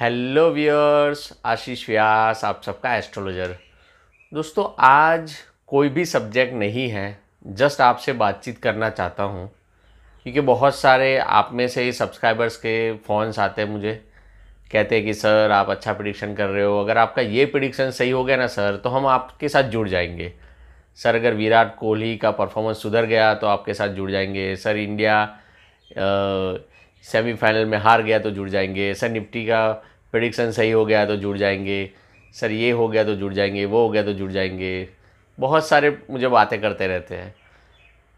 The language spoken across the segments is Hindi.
हेलो वियर्स आशीष व्यास आप सबका एस्ट्रोलॉजर दोस्तों आज कोई भी सब्जेक्ट नहीं है जस्ट आपसे बातचीत करना चाहता हूँ क्योंकि बहुत सारे आप में से ही सब्सक्राइबर्स के फ़ोन्स आते हैं मुझे कहते हैं कि सर आप अच्छा प्रिडिक्शन कर रहे हो अगर आपका ये प्रिडिक्शन सही हो गया ना सर तो हम आपके साथ जुड़ जाएंगे सर अगर विराट कोहली का परफॉर्मेंस सुधर गया तो आपके साथ जुड़ जाएंगे सर इंडिया आ, सेमीफाइनल में हार गया तो जुड़ जाएंगे सर निफ्टी का प्रडिक्शन सही हो गया तो जुड़ जाएंगे सर ये हो गया तो जुड़ जाएंगे वो हो गया तो जुड़ जाएंगे बहुत सारे मुझे बातें करते रहते हैं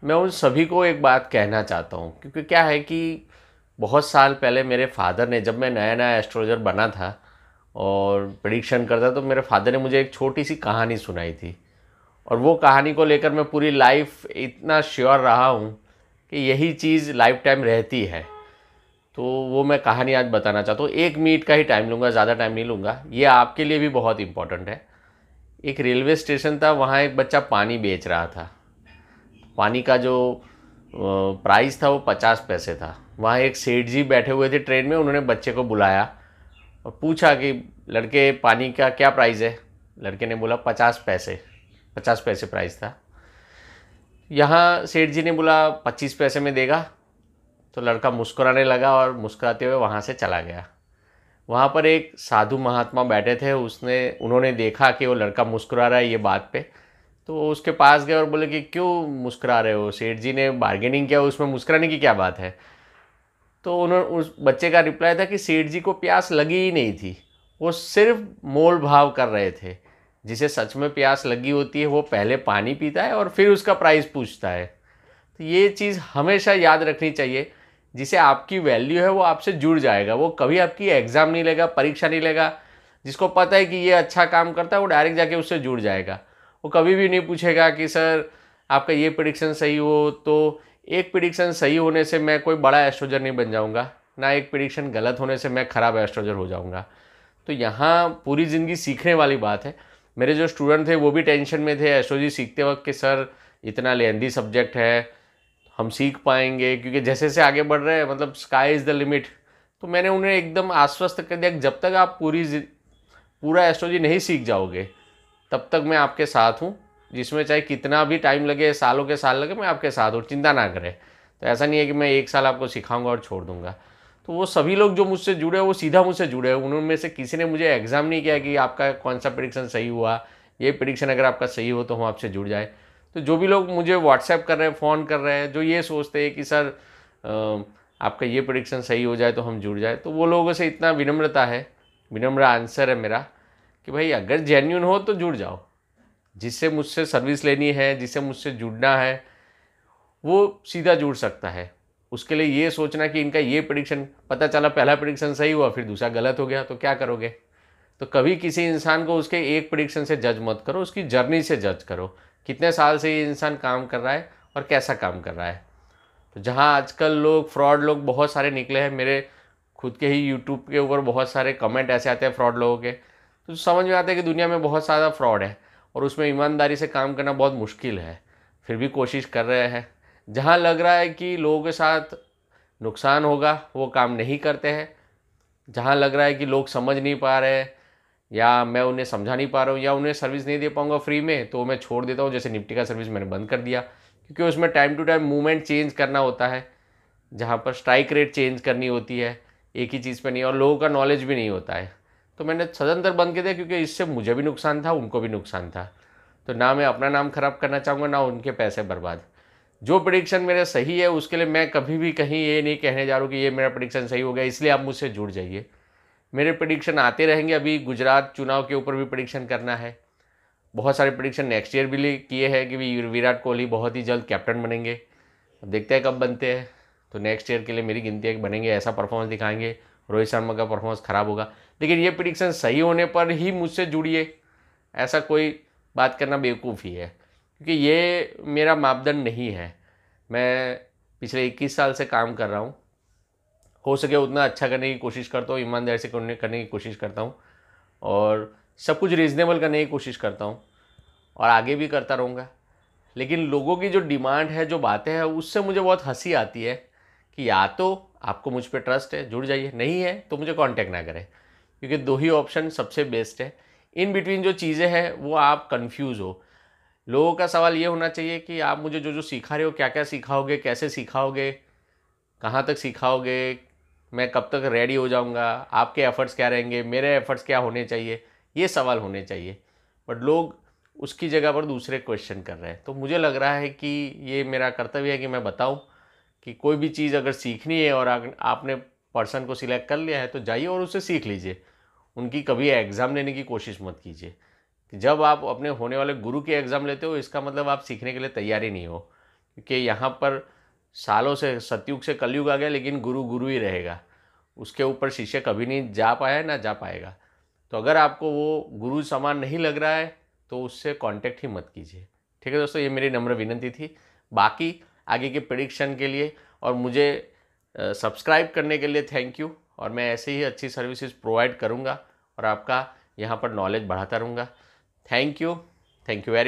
मैं उन सभी को एक बात कहना चाहता हूँ क्योंकि क्या है कि बहुत साल पहले मेरे फादर ने जब मैं नया नया एस्ट्रोलॉजर बना था और प्रडिक्शन करता तो मेरे फादर ने मुझे एक छोटी सी कहानी सुनाई थी और वो कहानी को लेकर मैं पूरी लाइफ इतना श्योर रहा हूँ कि यही चीज़ लाइफ टाइम रहती है तो वो मैं कहानी आज बताना चाहता हूँ एक मिनट का ही टाइम लूँगा ज़्यादा टाइम नहीं लूँगा ये आपके लिए भी बहुत इम्पोर्टेंट है एक रेलवे स्टेशन था वहाँ एक बच्चा पानी बेच रहा था पानी का जो प्राइस था वो पचास पैसे था वहाँ एक सेठ जी बैठे हुए थे ट्रेन में उन्होंने बच्चे को बुलाया और पूछा कि लड़के पानी का क्या प्राइस है लड़के ने बोला पचास पैसे पचास पैसे प्राइस था यहाँ सेठ जी ने बोला पच्चीस पैसे में देगा तो लड़का मुस्कुराने लगा और मुस्कुराते हुए वहाँ से चला गया वहाँ पर एक साधु महात्मा बैठे थे उसने उन्होंने देखा कि वो लड़का मुस्कुरा रहा है ये बात पे तो वो उसके पास गए और बोले कि क्यों मुस्कुरा रहे हो सेठ जी ने बार्गेनिंग किया उसमें मुस्कुराने की क्या बात है तो उन्होंने उस बच्चे का रिप्लाई था कि सेठ जी को प्यास लगी ही नहीं थी वो सिर्फ मोल भाव कर रहे थे जिसे सच में प्यास लगी होती है वो पहले पानी पीता है और फिर उसका प्राइस पूछता है तो ये चीज़ हमेशा याद रखनी चाहिए जिसे आपकी वैल्यू है वो आपसे जुड़ जाएगा वो कभी आपकी एग्ज़ाम नहीं लेगा परीक्षा नहीं लेगा जिसको पता है कि ये अच्छा काम करता है वो डायरेक्ट जाके उससे जुड़ जाएगा वो कभी भी नहीं पूछेगा कि सर आपका ये प्रडिक्शन सही हो तो एक प्रडिक्शन सही होने से मैं कोई बड़ा एस्ट्रोजर नहीं बन जाऊँगा ना एक प्रडिक्शन गलत होने से मैं ख़राब एस्ट्रोजर हो जाऊँगा तो यहाँ पूरी ज़िंदगी सीखने वाली बात है मेरे जो स्टूडेंट थे वो भी टेंशन में थे एस्ट्रोजी सीखते वक्त कि सर इतना लेंदी सब्जेक्ट है हम सीख पाएंगे क्योंकि जैसे जैसे आगे बढ़ रहे हैं मतलब स्काई इज़ द लिमिट तो मैंने उन्हें एकदम आश्वस्त कर दिया जब तक आप पूरी पूरा एस्ट्रोलॉजी नहीं सीख जाओगे तब तक मैं आपके साथ हूँ जिसमें चाहे कितना भी टाइम लगे सालों के साल लगे मैं आपके साथ हूँ चिंता ना करें तो ऐसा नहीं है कि मैं एक साल आपको सिखाऊंगा और छोड़ दूंगा तो वो सभी लोग जो मुझसे जुड़े वो सीधा मुझसे जुड़े उनमें से किसी ने मुझे एग्ज़ाम नहीं किया कि आपका कौन सा प्रडिक्शन सही हुआ ये प्रडिक्शन अगर आपका सही हो तो हम आपसे जुड़ जाए तो जो भी लोग मुझे व्हाट्सएप कर रहे हैं फ़ोन कर रहे हैं जो ये सोचते हैं कि सर आपका ये प्रडिक्शन सही हो जाए तो हम जुड़ जाए तो वो लोगों से इतना विनम्रता है विनम्र आंसर है मेरा कि भाई अगर जेन्यून हो तो जुड़ जाओ जिससे मुझसे सर्विस लेनी है जिससे मुझसे जुड़ना है वो सीधा जुड़ सकता है उसके लिए ये सोचना कि इनका ये प्रडिक्शन पता चला पहला प्रडिक्शन सही हुआ फिर दूसरा गलत हो गया तो क्या करोगे तो कभी किसी इंसान को उसके एक प्रडिक्शन से जज मत करो उसकी जर्नी से जज करो कितने साल से ये इंसान काम कर रहा है और कैसा काम कर रहा है तो जहाँ आजकल लोग फ्रॉड लोग बहुत सारे निकले हैं मेरे खुद के ही यूट्यूब के ऊपर बहुत सारे कमेंट ऐसे आते हैं फ्रॉड लोगों के तो समझ में आता है कि दुनिया में बहुत सारा फ्रॉड है और उसमें ईमानदारी से काम करना बहुत मुश्किल है फिर भी कोशिश कर रहे हैं जहाँ लग रहा है कि लोगों के साथ नुकसान होगा वो काम नहीं करते हैं जहाँ लग रहा है कि लोग समझ नहीं पा रहे हैं या मैं उन्हें समझा नहीं पा रहा हूँ या उन्हें सर्विस नहीं दे पाऊँगा फ्री में तो मैं छोड़ देता हूँ जैसे निफ्टी का सर्विस मैंने बंद कर दिया क्योंकि उसमें time to time movement change करना होता है जहाँ पर स्ट्राइक रेट चेंज करनी होती है एक ही चीज़ पर नहीं और लोगों का नॉलेज भी नहीं होता है तो मैंने सदंतर बंद कर दिया क्योंकि इससे मुझे भी नुकसान था उनको भी नुकसान था तो ना मैं अपना नाम ख़राब करना चाहूँगा ना उनके पैसे बर्बाद जो प्रडिक्शन मेरा सही है उसके लिए मैं कभी भी कहीं ये नहीं कहने जा रहा हूँ कि ये मेरा प्रडिक्शन सही हो गया इसलिए आप मुझसे जुड़ जाइए मेरे प्रडिक्शन आते रहेंगे अभी गुजरात चुनाव के ऊपर भी प्रडिक्शन करना है बहुत सारे प्रडिक्शन नेक्स्ट ईयर भी किए हैं कि विराट कोहली बहुत ही जल्द कैप्टन बनेंगे अब देखते हैं कब बनते हैं तो नेक्स्ट ईयर के लिए मेरी गिनती है कि बनेंगे ऐसा परफॉर्मेंस दिखाएंगे रोहित शर्मा का परफॉर्मेंस ख़राब होगा लेकिन ये प्रडिक्शन सही होने पर ही मुझसे जुड़िए ऐसा कोई बात करना बेवकूफ़ी है क्योंकि ये मेरा मापदंड नहीं है मैं पिछले 21 साल से काम कर रहा हूँ हो सके उतना अच्छा करने की कोशिश करता हूँ ईमानदारी से करने की कोशिश करता हूँ और सब कुछ रीज़नेबल करने की कोशिश करता हूँ और आगे भी करता रहूँगा लेकिन लोगों की जो डिमांड है जो बातें हैं उससे मुझे बहुत हंसी आती है कि या तो आपको मुझ पर ट्रस्ट है जुड़ जाइए नहीं है तो मुझे कॉन्टैक्ट ना करें क्योंकि दो ही ऑप्शन सबसे बेस्ट है इन बिटवीन जो चीज़ें हैं वो आप कन्फ्यूज़ हो लोगों का सवाल ये होना चाहिए कि आप मुझे जो जो सिखा रहे हो क्या क्या सिखाओगे कैसे सिखाओगे कहाँ तक सिखाओगे मैं कब तक रेडी हो जाऊँगा आपके एफ़र्ट्स क्या रहेंगे मेरे एफ़र्ट्स क्या होने चाहिए ये सवाल होने चाहिए बट लोग उसकी जगह पर दूसरे क्वेश्चन कर रहे हैं तो मुझे लग रहा है कि ये मेरा कर्तव्य है कि मैं बताऊँ कि कोई भी चीज़ अगर सीखनी है और आपने पर्सन को सिलेक्ट कर लिया है तो जाइए और उसे सीख लीजिए उनकी कभी एग्ज़ाम लेने की कोशिश मत कीजिए जब आप अपने होने वाले गुरु के एग्ज़ाम लेते हो इसका मतलब आप सीखने के लिए तैयार ही नहीं हो क्योंकि यहाँ पर सालों से सतयुग से कलयुग आ गया लेकिन गुरु गुरु ही रहेगा उसके ऊपर शिष्य कभी नहीं जा पाया ना जा पाएगा तो अगर आपको वो गुरु समान नहीं लग रहा है तो उससे कांटेक्ट ही मत कीजिए ठीक है दोस्तों ये मेरी नम्र विनती थी बाकी आगे के प्रडिक्शन के लिए और मुझे सब्सक्राइब करने के लिए थैंक यू और मैं ऐसे ही अच्छी सर्विसेज प्रोवाइड करूँगा और आपका यहाँ पर नॉलेज बढ़ाता रहूँगा thank you thank you very much